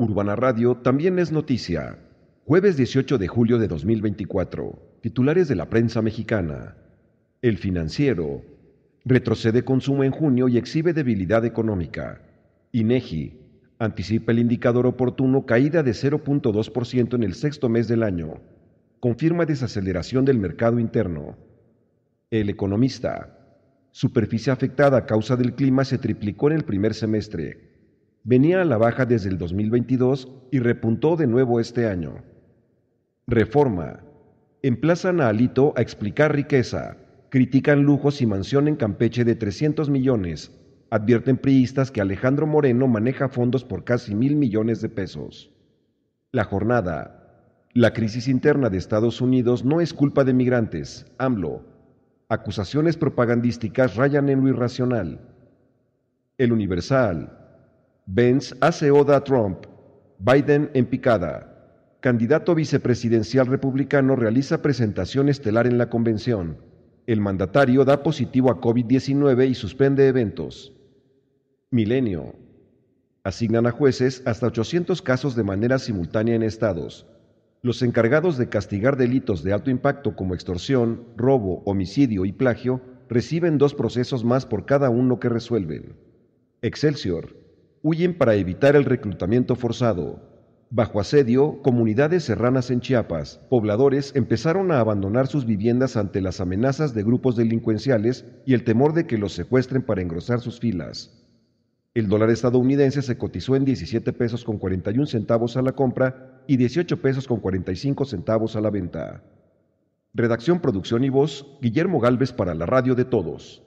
Urbana Radio también es noticia. Jueves 18 de julio de 2024. Titulares de la prensa mexicana. El financiero. Retrocede consumo en junio y exhibe debilidad económica. INEGI. Anticipa el indicador oportuno caída de 0.2% en el sexto mes del año. Confirma desaceleración del mercado interno. El economista. Superficie afectada a causa del clima se triplicó en el primer semestre, venía a la baja desde el 2022 y repuntó de nuevo este año. Reforma. Emplazan a Alito a explicar riqueza, critican lujos y mansión en Campeche de 300 millones, advierten priistas que Alejandro Moreno maneja fondos por casi mil millones de pesos. La jornada. La crisis interna de Estados Unidos no es culpa de migrantes, AMLO. Acusaciones propagandísticas rayan en lo irracional. El Universal. Benz hace oda a Trump. Biden en picada. Candidato vicepresidencial republicano realiza presentación estelar en la convención. El mandatario da positivo a COVID-19 y suspende eventos. Milenio. Asignan a jueces hasta 800 casos de manera simultánea en estados. Los encargados de castigar delitos de alto impacto como extorsión, robo, homicidio y plagio reciben dos procesos más por cada uno que resuelven. Excelsior huyen para evitar el reclutamiento forzado. Bajo asedio, comunidades serranas en Chiapas, pobladores empezaron a abandonar sus viviendas ante las amenazas de grupos delincuenciales y el temor de que los secuestren para engrosar sus filas. El dólar estadounidense se cotizó en 17 pesos con 41 centavos a la compra y 18 pesos con 45 centavos a la venta. Redacción, producción y voz, Guillermo Galvez para la radio de todos.